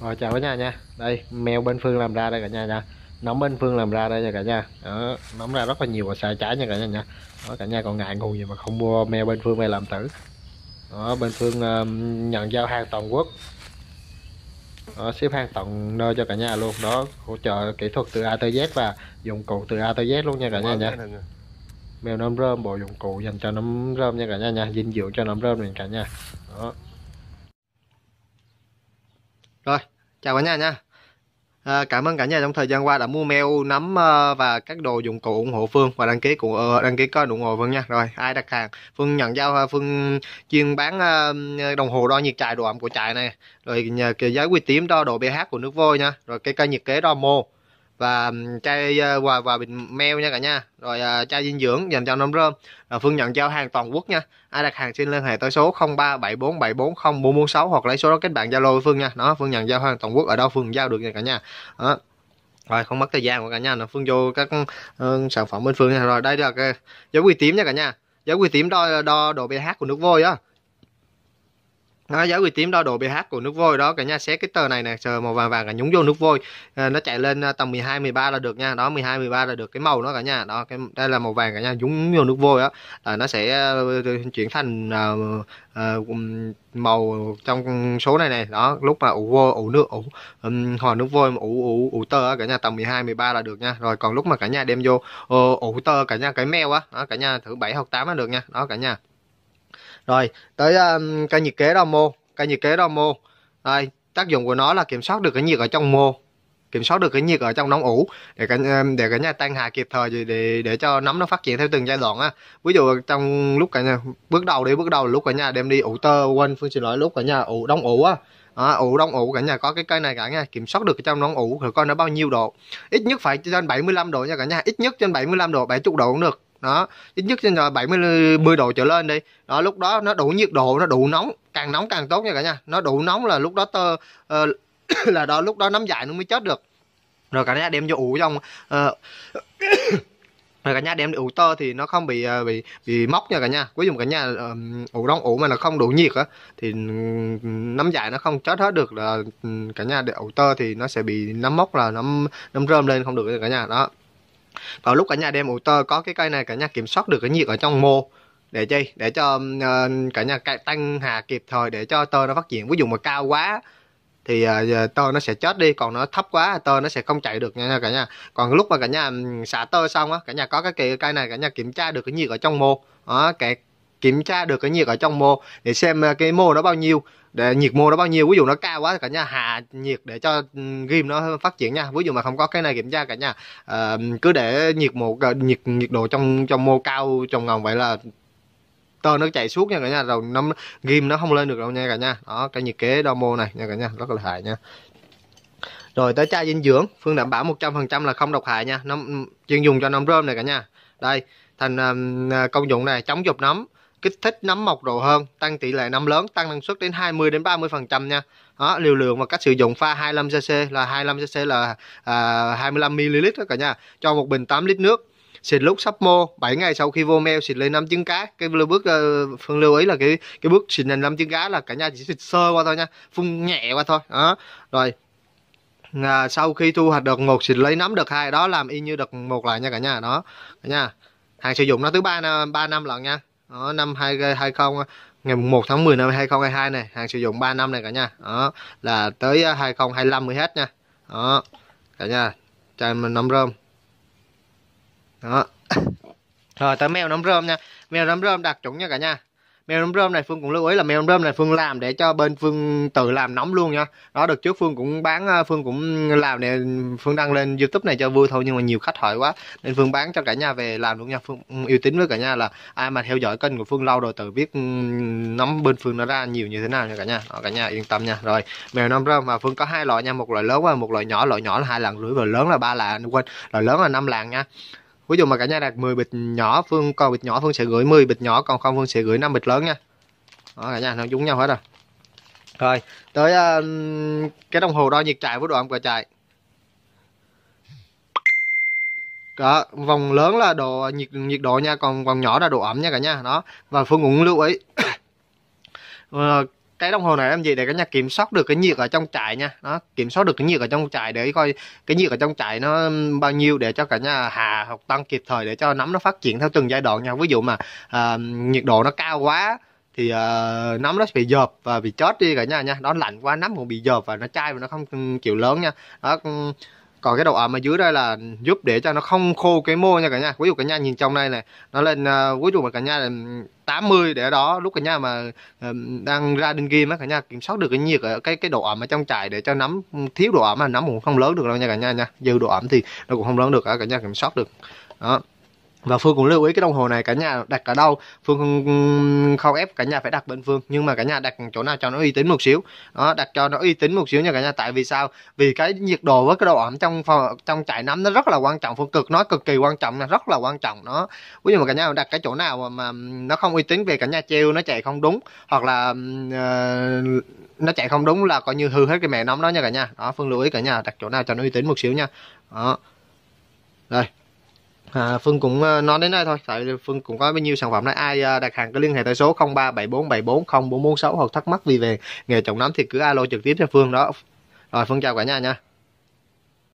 rồi chào cả nhà nha đây mèo bên phương làm ra đây cả nhà nha nóng bên phương làm ra đây nha cả nhà đó, nóng ra rất là nhiều và xài trái nha cả nhà nha đó, cả nhà còn ngại ngùng gì mà không mua mèo bên phương về làm thử đó, bên phương um, nhận giao hàng toàn quốc đó, ship hàng tận nơi cho cả nhà luôn đó hỗ trợ kỹ thuật từ A tới Z và dụng cụ từ A tới Z luôn nha cả nhà nha mèo nấm rơm bộ dụng cụ dành cho nấm rơm nha cả nhà nha dinh dưỡng cho nấm rơm này cả nhà đó rồi, chào cả nhà nha. À, cảm ơn cả nhà trong thời gian qua đã mua mèo nấm ờ, và các đồ dụng cụ ủng hộ Phương và đăng ký cùng ờ, đăng ký coi ủng hộ Phương nha. Rồi, ai đặt hàng, Phương nhận giao ờ, Phương chuyên bán đồng hồ đo nhiệt trại độ ẩm của trại này. Rồi nhờ giấy giá tím đo độ pH của nước vôi nha. Rồi cái cây nhiệt kế đo mô và chai quà ờ, và bình meo nha cả nhà rồi ờ, chai dinh dưỡng dành cho nấm rơm à, ờ, phương nhận giao hàng toàn quốc nha ai đặt hàng xin liên hệ tới số 0374740446 hoặc lấy số đó kết bạn zalo với phương nha đó phương nhận giao hàng toàn quốc ở đâu phương giao được nha cả nhà đó rồi không mất thời gian của cả nhà là phương vô các uh, sản phẩm bên phương nha rồi đây là cái dấu quy tím nha cả nhà dấu quy tím đo đo độ ph của nước vôi á nó giải uy tím đo độ pH của nước vôi đó cả nhà xét cái tờ này nè chờ màu vàng vàng cả nhúng vô nước vôi à, ờ, nó chạy lên ờ, tầm 12 13 là được nha đó 12 13 là được cái màu nó cả nhà đó cái đây là màu vàng cả nhà nhúng vô nước vôi đó là nó sẽ ờ, chuyển thành à, à, màu trong số này này đó lúc mà ủ vôi ủ nước ủ um, hòa nước vôi mà ủ ủ ủ tơ á cả nhà tầm 12 13 là được nha rồi còn lúc mà cả nhà đem vô ủ tơ cả nhà cái meo á cả nhà thử 7 hoặc 8 là được nha đó cả nhà rồi tới um, cây nhiệt kế đo mô cây nhiệt kế đo mô đây, tác dụng của nó là kiểm soát được cái nhiệt ở trong mô kiểm soát được cái nhiệt ở trong nóng ủ để cái để cả nhà tan hạ kịp thời để, để để cho nấm nó phát triển theo từng giai đoạn á ví dụ trong lúc cả nhà bước đầu đi bước đầu lúc cả nhà đem đi ủ tơ quên phương xin lỗi lúc cả nhà ủ đông ủ á À, ủ đông ủ cả nhà có cái cây này cả nhà kiểm soát được trong nóng ủ rồi coi nó bao nhiêu độ ít nhất phải trên 75 độ nha cả nhà ít nhất trên 75 độ 70 độ cũng được đó ít nhất là 70 10 độ trở lên đi đó lúc đó nó đủ nhiệt độ nó đủ nóng càng nóng càng tốt nha cả nhà nó đủ nóng là lúc đó tơ uh, là đó lúc đó nấm dại nó mới chết được rồi cả nhà đem vô ủ trong ờ, uh, rồi cả nhà đem ủ tơ thì nó không bị ờ, bị bị móc nha cả nhà ví dụ cả nhà ủ đông ủ mà nó không đủ nhiệt á thì nấm dại nó không chết hết được là cả nhà để ủ tơ thì nó sẽ bị nấm mốc là nấm nấm rơm lên không được cả nhà đó còn lúc cả nhà đem motor có cái cây này cả nhà kiểm soát được cái nhiệt ở trong mô để chi để cho uh, cả nhà tăng hà kịp thời để cho tơ nó phát triển ví dụ mà cao quá thì uh, tơ nó sẽ chết đi còn nó thấp quá tơ nó sẽ không chạy được nha cả nhà còn lúc mà cả nhà xả tơ xong á cả nhà có cái cây này cả nhà kiểm tra được cái nhiệt ở trong mô đó, cái kiểm tra được cái nhiệt ở trong mô để xem ờ, cái mô nó bao nhiêu để nhiệt mô nó bao nhiêu ví dụ nó cao quá thì cả nhà hạ nhiệt để cho ừ, ghim nó phát triển nha ví dụ mà không có cái này kiểm tra cả nhà à, cứ để nhiệt mô ờ, nhiệt nhiệt độ trong trong mô cao trong ngồng vậy là tơ nó chạy suốt nha cả nhà rồi nó ghim nó không lên được đâu nha cả nhà đó cái nhiệt kế đo mô này nha cả nhà rất là hại nha rồi tới chai dinh dưỡng phương đảm bảo 100% là không độc hại nha nó chuyên dùng cho nấm rơm này cả nhà đây thành công dụng này chống dục nấm kích thích nấm mọc rộ hơn tăng tỷ lệ nấm lớn tăng năng suất đến 20 đến 30 phần trăm nha đó, liều lượng và cách sử dụng pha 25 cc là 25 cc là à, 25 ml đó cả nhà cho một bình 8 lít nước xịt lúc sắp mô 7 ngày sau khi vô meo xịt lên 5 trứng cá cái bước uh, phương lưu ý là cái cái bước xịt lên 5 trứng cá là cả nhà chỉ xịt sơ qua thôi nha phun nhẹ qua thôi đó rồi à, sau khi thu hoạch đợt một xịt lấy nấm đợt hai đó làm y như đợt một lại nha cả nhà đó cả nhà hàng sử dụng nó thứ ba năm ba năm lần nha đó, năm 2020 ngày 1 tháng 10 năm 2022 này hàng sử dụng 3 năm này cả nha đó là tới 2025 à, mới hết nha đó cả nha chai mình nấm rơm đó rồi tới mèo nấm rơm nha mèo nấm rơm đặc trùng nha cả nha mèo nấm rơm này phương cũng lưu ý là mèo nấm rơm này phương làm để cho bên phương tự làm nóng luôn nha đó được trước phương cũng bán à, phương cũng làm để phương đăng lên youtube này cho vui thôi nhưng mà nhiều khách hỏi quá nên phương bán cho cả nhà về làm luôn nha phương uy tín với cả nhà là ai mà theo dõi kênh của phương lâu rồi tự biết ừ, nóng bên phương nó ra nhiều như thế nào nha cả nhà đó, cả nhà yên tâm nha rồi mèo nấm rơm mà phương có hai loại nha một loại lớn và một loại nhỏ loại nhỏ là hai làng rưỡi và lớn là ba làng quên loại lớn là năm làng nha ví dụ mà cả nhà đặt 10 bịch nhỏ phương còn bịch nhỏ phương sẽ gửi 10 bịch nhỏ còn không phương sẽ gửi 5 bịch lớn nha đó cả nhà nó giống nhau hết rồi rồi tới uh, cái đồng hồ đo nhiệt chạy với độ ẩm của chạy đó, vòng lớn là độ nhiệt nhiệt độ nha còn vòng nhỏ là độ ẩm nha cả nhà đó và phương cũng lưu ý ờ, cái đồng hồ này làm gì để cả nhà kiểm soát được cái nhiệt ở trong trại nha nó kiểm soát được cái nhiệt ở trong trại để coi cái nhiệt ở trong trại nó bao nhiêu để cho cả nhà hạ hoặc tăng kịp thời để cho nấm nó phát triển theo từng giai đoạn nha ví dụ mà à, nhiệt độ nó cao quá thì uh, nấm nó bị dợp và bị chết đi cả nhà nha đó lạnh quá nấm cũng bị dợp và nó chai và nó không chịu lớn nha đó còn cái độ ẩm ở dưới đây là giúp để cho nó không khô cái mô nha cả nhà ví dụ cả nhà nhìn trong đây này nó lên ờ, ví dụ mà cả nhà là 80 để đó lúc cả nhà mà đang ra đinh game á cả nhà kiểm soát được cái nhiệt ở cái cái độ ẩm ở trong chài để cho nắm thiếu độ ẩm là nắm cũng không lớn được đâu nha cả nhà nha dư độ ẩm thì nó cũng không lớn được cả nhà kiểm soát được đó và phương cũng lưu ý cái đồng hồ này cả nhà đặt ở đâu phương không, không ép cả nhà phải đặt bên phương nhưng mà cả nhà đặt chỗ nào cho nó uy tín một xíu đó đặt cho nó uy tín một xíu nha cả nhà tại vì sao vì cái nhiệt độ với cái độ ẩm trong trong trại nấm nó rất là quan trọng phương cực nói cực kỳ quan trọng là rất là quan trọng nó ví dụ mà cả nhà đặt cái chỗ nào mà nó không uy tín về cả nhà treo nó chạy không đúng hoặc là uh, nó chạy không đúng là coi như hư hết cái mẹ nấm đó nha cả nhà đó phương lưu ý cả nhà đặt chỗ nào cho nó uy tín một xíu nha đó rồi À, Phương cũng ờ, nói đến đây thôi tại Phương cũng có bao nhiêu sản phẩm này ai ờ, đặt hàng cứ liên hệ tới số 0374740446 hoặc thắc mắc gì về nghề trồng nấm thì cứ alo trực tiếp cho Phương đó rồi Phương chào cả nhà nha